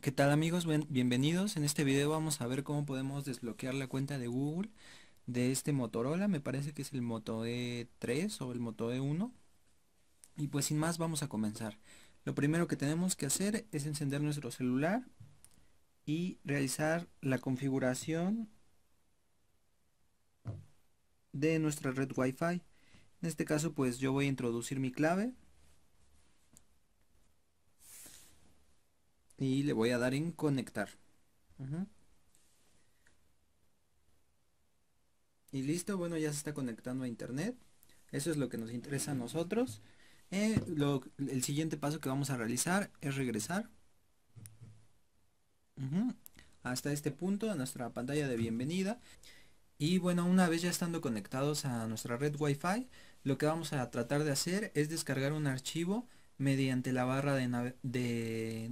¿Qué tal amigos? bienvenidos. En este video vamos a ver cómo podemos desbloquear la cuenta de Google de este Motorola. Me parece que es el Moto E3 o el Moto E1. Y pues sin más vamos a comenzar. Lo primero que tenemos que hacer es encender nuestro celular y realizar la configuración de nuestra red Wi-Fi. En este caso pues yo voy a introducir mi clave. y le voy a dar en conectar. Y listo, bueno, ya se está conectando a internet. Eso es lo que nos interesa a nosotros. Eh, el siguiente paso que vamos a realizar es regresar hasta este punto, a nuestra pantalla de bienvenida. Y bueno, una vez ya estando conectados a nuestra red Wi-Fi, lo que vamos a tratar de hacer es descargar un archivo mediante la barra de, de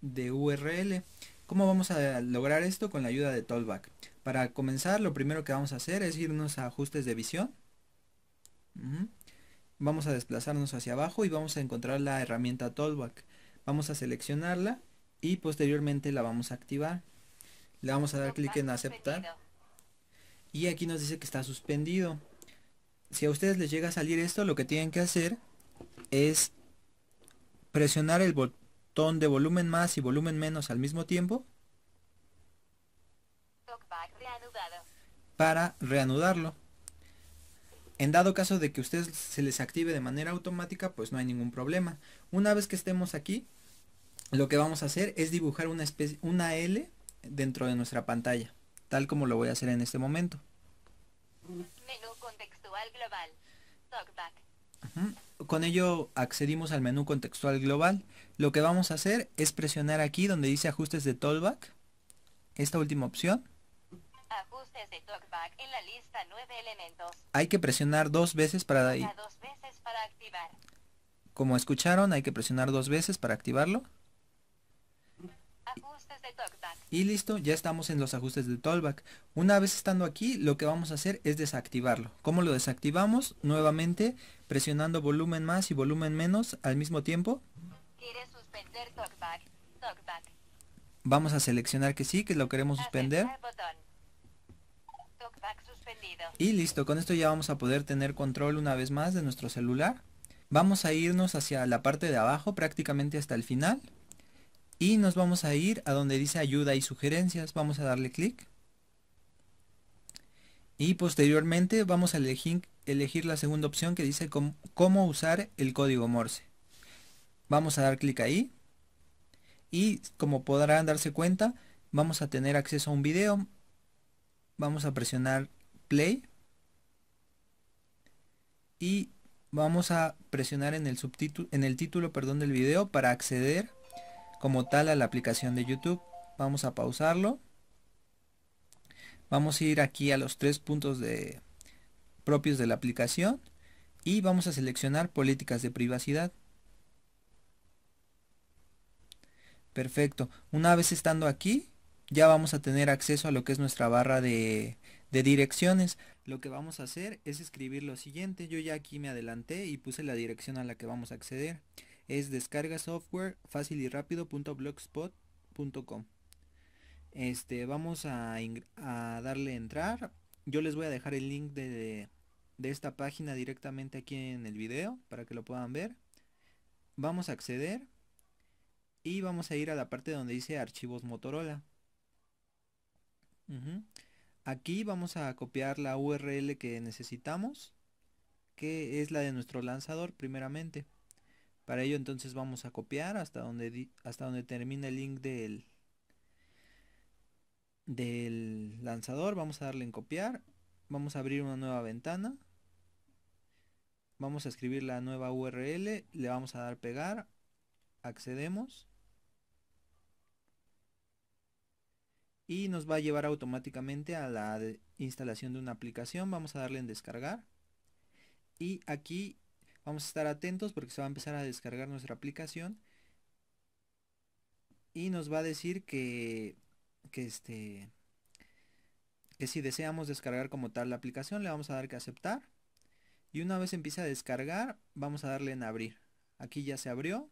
de URL. ¿Cómo vamos a lograr esto? Con la ayuda de Tollback. Para comenzar, lo primero que vamos a hacer es irnos a ajustes de visión. Vamos a desplazarnos hacia abajo y vamos a encontrar la herramienta Tollback. Vamos a seleccionarla y posteriormente la vamos a activar. Le vamos a dar clic en aceptar. Y aquí nos dice que está suspendido. Si a ustedes les llega a salir esto, lo que tienen que hacer es presionar el botón de volumen más y volumen menos al mismo tiempo para reanudarlo. En dado caso de que ustedes se les active de manera automática, pues no hay ningún problema. Una vez que estemos aquí, lo que vamos a hacer es dibujar una, especie, una L dentro de nuestra pantalla, tal como lo voy a hacer en este momento con ello accedimos al menú contextual global. Lo que vamos a hacer es presionar aquí donde dice ajustes de tollback, esta última opción. Ajustes de en la lista elementos. Hay que presionar dos veces para, ahí. Como escucharon, hay que presionar dos veces para activarlo. Y listo, ya estamos en los ajustes de tollback. Una vez estando aquí, lo que vamos a hacer es desactivarlo. ¿Cómo lo desactivamos? Nuevamente presionando volumen más y volumen menos al mismo tiempo. Vamos a seleccionar que sí, que lo queremos suspender. Y listo, con esto ya vamos a poder tener control una vez más de nuestro celular. Vamos a irnos hacia la parte de abajo, prácticamente hasta el final. Y nos vamos a ir a donde dice ayuda y sugerencias. Vamos a darle clic. Y posteriormente vamos a elegir, elegir la segunda opción que dice cómo usar el código Morse. Vamos a dar clic ahí y como podrán darse cuenta vamos a tener acceso a un video. Vamos a presionar play y vamos a presionar en el, subtítulo, en el título perdón, del video para acceder como tal a la aplicación de YouTube. Vamos a pausarlo. Vamos a ir aquí a los tres puntos de, propios de la aplicación y vamos a seleccionar políticas de privacidad. Perfecto, una vez estando aquí ya vamos a tener acceso a lo que es nuestra barra de, direcciones. Lo que vamos a hacer es escribir lo siguiente, yo ya aquí me adelanté y puse la dirección a la que vamos a acceder. Es descarga software fácil y rápido com este vamos a, a, darle entrar yo les voy a dejar el link de, de esta página directamente aquí en el video para que lo puedan ver. Vamos a acceder y vamos a ir a la parte donde dice archivos Motorola. Aquí vamos a copiar la URL que necesitamos, que es la de nuestro lanzador primeramente. Para ello entonces vamos a copiar hasta donde, hasta donde termina el link del, del lanzador. Vamos a darle en copiar. Vamos a abrir una nueva ventana Vamos a escribir la nueva URL, le vamos a dar pegar, accedemos. Y nos va a llevar automáticamente a la instalación de una aplicación. Vamos a darle en descargar. Y aquí vamos a estar atentos porque se va a empezar a descargar nuestra aplicación. Y nos va a decir que este que si deseamos descargar como tal la aplicación le vamos a dar que aceptar y una vez empieza a descargar, vamos a darle en abrir. Aquí ya se abrió.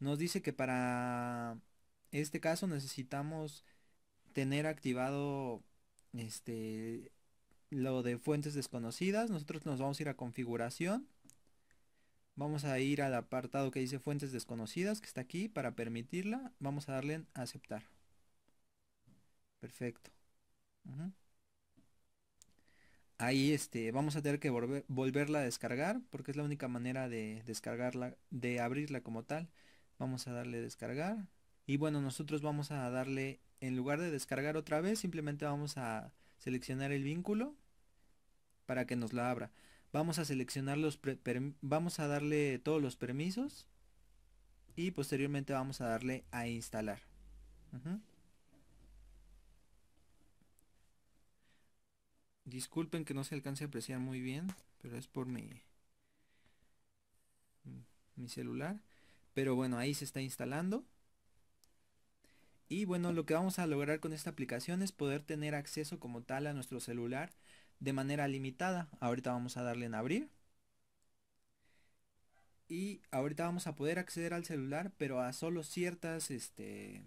Nos dice que para este caso necesitamos tener activado este lo de fuentes desconocidas. Nosotros nos vamos a ir a configuración. Vamos a ir al apartado que dice fuentes desconocidas, que está aquí, para permitirla. Vamos a darle en aceptar. Perfecto. Ahí este, vamos a tener que volverla a descargar porque es la única manera de descargarla, de abrirla como tal. Vamos a darle descargar. Y bueno, nosotros vamos a darle, en lugar de descargar otra vez, simplemente vamos a seleccionar el vínculo para que nos la abra. Vamos a seleccionar los, vamos a darle todos los permisos y posteriormente vamos a darle a instalar. Disculpen que no se alcance a apreciar muy bien, pero es por mi, mm, mi celular. Pero bueno, ahí se está instalando. Y bueno, lo que vamos a lograr con esta aplicación es poder tener acceso como tal a nuestro celular de manera limitada. Ahorita vamos a darle en abrir. Y ahorita vamos a poder acceder al celular, pero a solo ciertas este,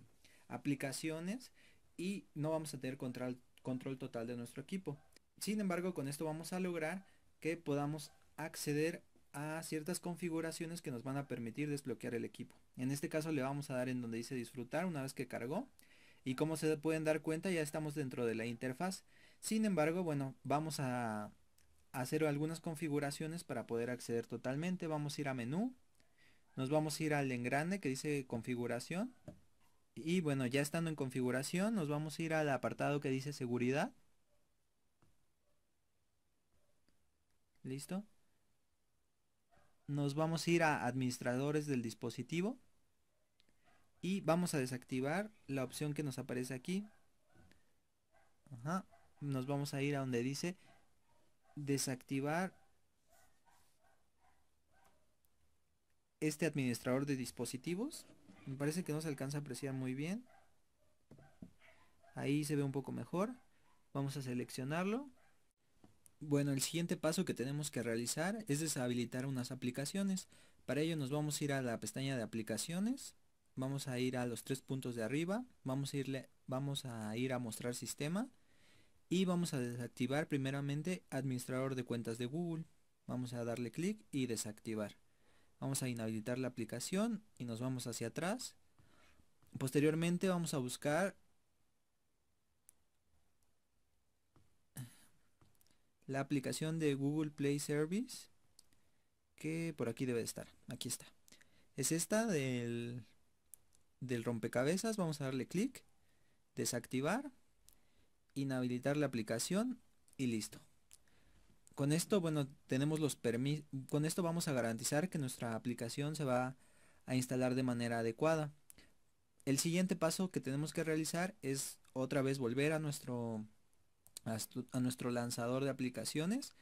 aplicaciones y no vamos a tener control, control total de nuestro equipo. Sin embargo, con esto vamos a lograr que podamos acceder a ciertas configuraciones que nos van a permitir desbloquear el equipo. En este caso le vamos a dar en donde dice disfrutar una vez que cargó. Y como se pueden dar cuenta ya estamos dentro de la interfaz. Sin embargo, bueno, vamos a hacer algunas configuraciones para poder acceder totalmente. Vamos a ir a menú. Nos vamos a ir al engrane que dice configuración. Y bueno, ya estando en configuración, nos vamos a ir al apartado que dice seguridad. ¿Listo? Nos vamos a ir a administradores del dispositivo. Y vamos a desactivar la opción que nos aparece aquí. Nos vamos a ir a donde dice desactivar este administrador de dispositivos. Me parece que no se alcanza a apreciar muy bien. Ahí se ve un poco mejor. Vamos a seleccionarlo. Bueno, el siguiente paso que tenemos que realizar es deshabilitar unas aplicaciones. Para ello nos vamos a ir a la pestaña de aplicaciones, vamos a ir a los tres puntos de arriba, vamos a, irle, vamos a ir a mostrar sistema y vamos a desactivar primeramente administrador de cuentas de Google. Vamos a darle clic y desactivar. Vamos a inhabilitar la aplicación y nos vamos hacia atrás. Posteriormente vamos a buscar la aplicación de Google Play Service, que por aquí debe de estar, aquí está. Es esta del, del rompecabezas, vamos a darle clic, desactivar, inhabilitar la aplicación y listo. Con esto, bueno, tenemos los permisos, con esto vamos a garantizar que nuestra aplicación se va a instalar de manera adecuada. El siguiente paso que tenemos que realizar es otra vez volver a nuestro a, nuestro lanzador de aplicaciones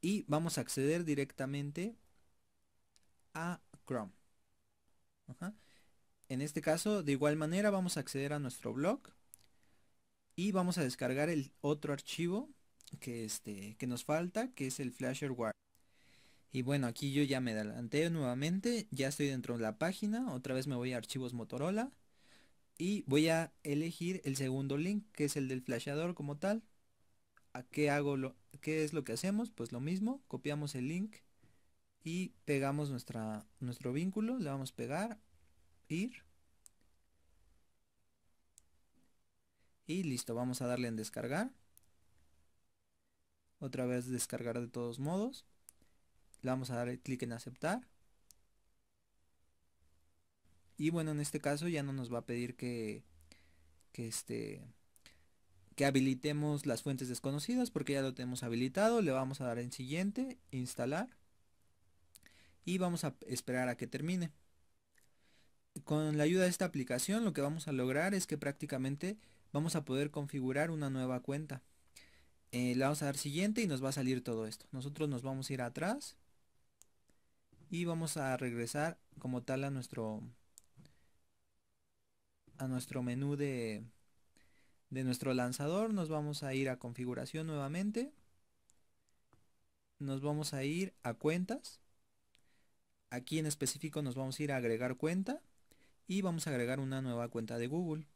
y vamos a acceder directamente a Chrome. En este caso, de igual manera, vamos a acceder a nuestro blog y vamos a descargar el otro archivo que, este, que nos falta, que es el wire Y bueno, aquí yo ya me adelanté nuevamente, ya estoy dentro de la página, otra vez me voy a archivos Motorola y voy a elegir el segundo link, que es el del flasheador como tal. ¿A qué hago lo, qué es lo que hacemos? Pues lo mismo, copiamos el link y pegamos nuestra, nuestro vínculo, le vamos a pegar, ir y listo, vamos a darle en descargar. Otra vez descargar de todos modos. Le vamos a dar clic en aceptar. Y bueno, en este caso ya no nos va a pedir que, que este que habilitemos las fuentes desconocidas porque ya lo tenemos habilitado. Le vamos a dar en siguiente, instalar. Y vamos a esperar a que termine. Con la ayuda de esta aplicación lo que vamos a lograr es que prácticamente vamos a poder configurar una nueva cuenta. Eh, le vamos a dar siguiente y nos va a salir todo esto. Nosotros nos vamos a ir atrás y vamos a regresar como tal a nuestro a nuestro menú de de nuestro lanzador. Nos vamos a ir a configuración nuevamente. Nos vamos a ir a cuentas. Aquí en específico nos vamos a ir a agregar cuenta. Y vamos a agregar una nueva cuenta de Google.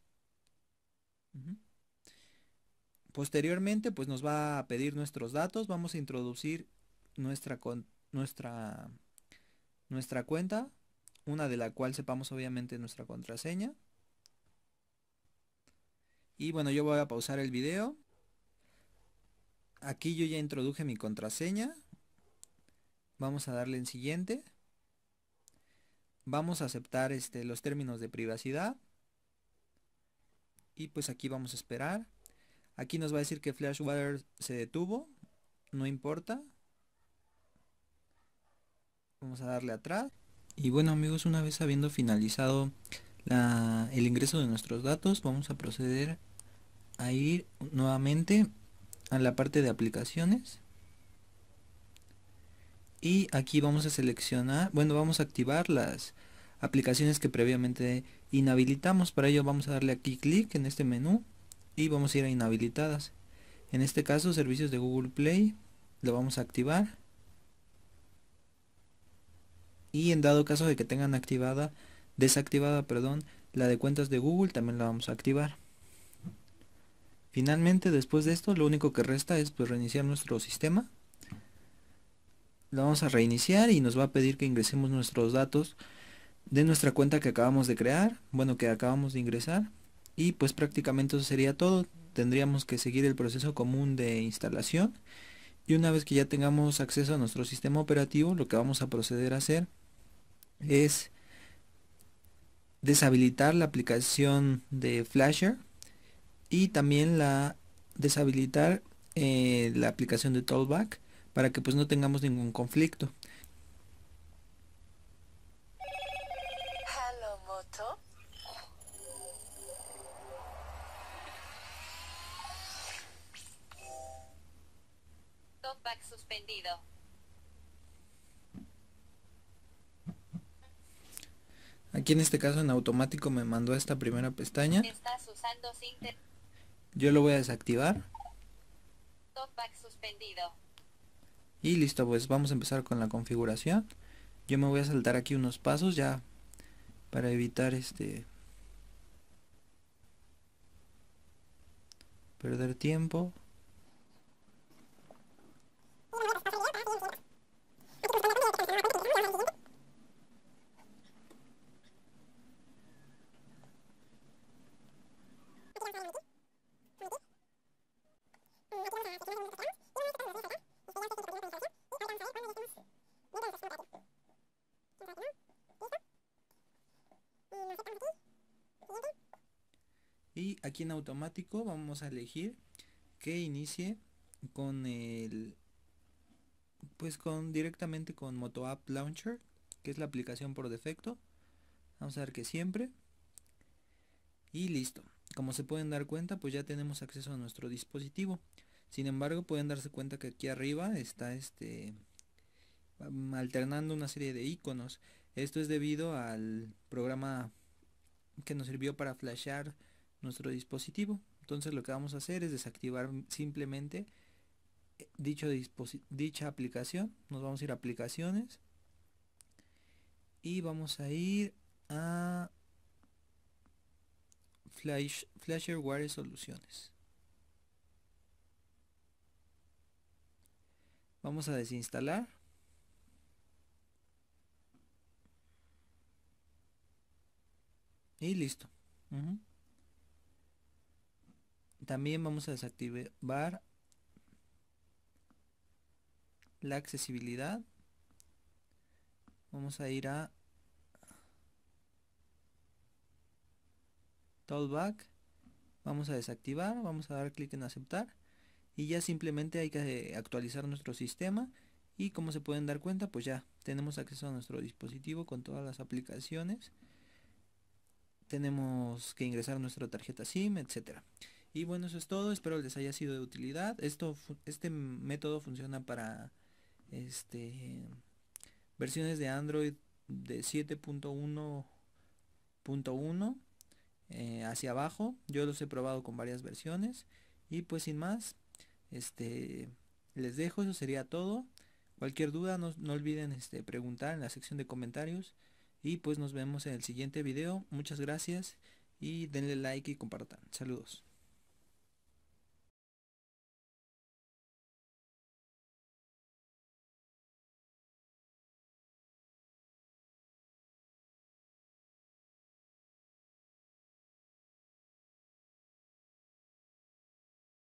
Posteriormente pues nos va a pedir nuestros datos. Vamos a introducir nuestra, nuestra, nuestra cuenta. Una de la cual sepamos obviamente nuestra contraseña. Y bueno, yo voy a pausar el video. Aquí yo ya introduje mi contraseña. Vamos a darle en siguiente. Vamos a aceptar este, los términos de privacidad. Y pues aquí vamos a esperar. Aquí nos va a decir que Flashwater se detuvo. No importa. Vamos a darle atrás. Y bueno amigos, una vez habiendo finalizado el ingreso de nuestros datos vamos a proceder a ir nuevamente a la parte de aplicaciones y aquí vamos a seleccionar bueno vamos a activar las aplicaciones que previamente inhabilitamos para ello vamos a darle aquí clic en este menú y vamos a ir a inhabilitadas en este caso servicios de Google Play lo vamos a activar y en dado caso de que tengan activada desactivada, perdón, la de cuentas de Google también la vamos a activar. Finalmente, después de esto, lo único que resta es pues, reiniciar nuestro sistema. Lo vamos a reiniciar y nos va a pedir que ingresemos nuestros datos de nuestra cuenta que acabamos de crear, bueno, que acabamos de ingresar. Y pues prácticamente eso sería todo. Tendríamos que seguir el proceso común de instalación. Y una vez que ya tengamos acceso a nuestro sistema operativo, lo que vamos a proceder a hacer es deshabilitar la aplicación de Flasher y también la deshabilitar eh, la aplicación de Tollback para que pues no tengamos ningún conflicto. suspendido. Aquí en este caso en automático me mandó a esta primera pestaña. Yo lo voy a desactivar. Y listo, pues vamos a empezar con la configuración. Yo me voy a saltar aquí unos pasos ya para evitar este perder tiempo. Y aquí en automático vamos a elegir que inicie con el pues con directamente con Moto App Launcher, que es la aplicación por defecto. Vamos a ver que siempre. Y listo. Como se pueden dar cuenta, pues ya tenemos acceso a nuestro dispositivo. Sin embargo, pueden darse cuenta que aquí arriba está este alternando una serie de iconos. Esto es debido al programa que nos sirvió para flashear nuestro dispositivo. Entonces lo que vamos a hacer es desactivar simplemente eh, dicho dicha aplicación. Nos vamos a ir a aplicaciones. Y vamos a ir a Flash, Flasherware Soluciones. Vamos a desinstalar. Y listo. También vamos a desactivar la accesibilidad. Vamos a ir a back Vamos a desactivar, vamos a dar clic en aceptar y ya simplemente hay que eh, actualizar nuestro sistema y como se pueden dar cuenta pues ya tenemos acceso a nuestro dispositivo con todas las aplicaciones tenemos que ingresar nuestra tarjeta SIM, etcétera. Y bueno, eso es todo, espero les haya sido de utilidad. Esto, este método funciona para este, versiones de Android de 7.1.1 eh, hacia abajo. Yo los he probado con varias versiones. Y pues sin más, este, les dejo, eso sería todo. Cualquier duda, no, no olviden este, preguntar en la sección de comentarios. Y pues nos vemos en el siguiente video. Muchas gracias y denle like y compartan. Saludos.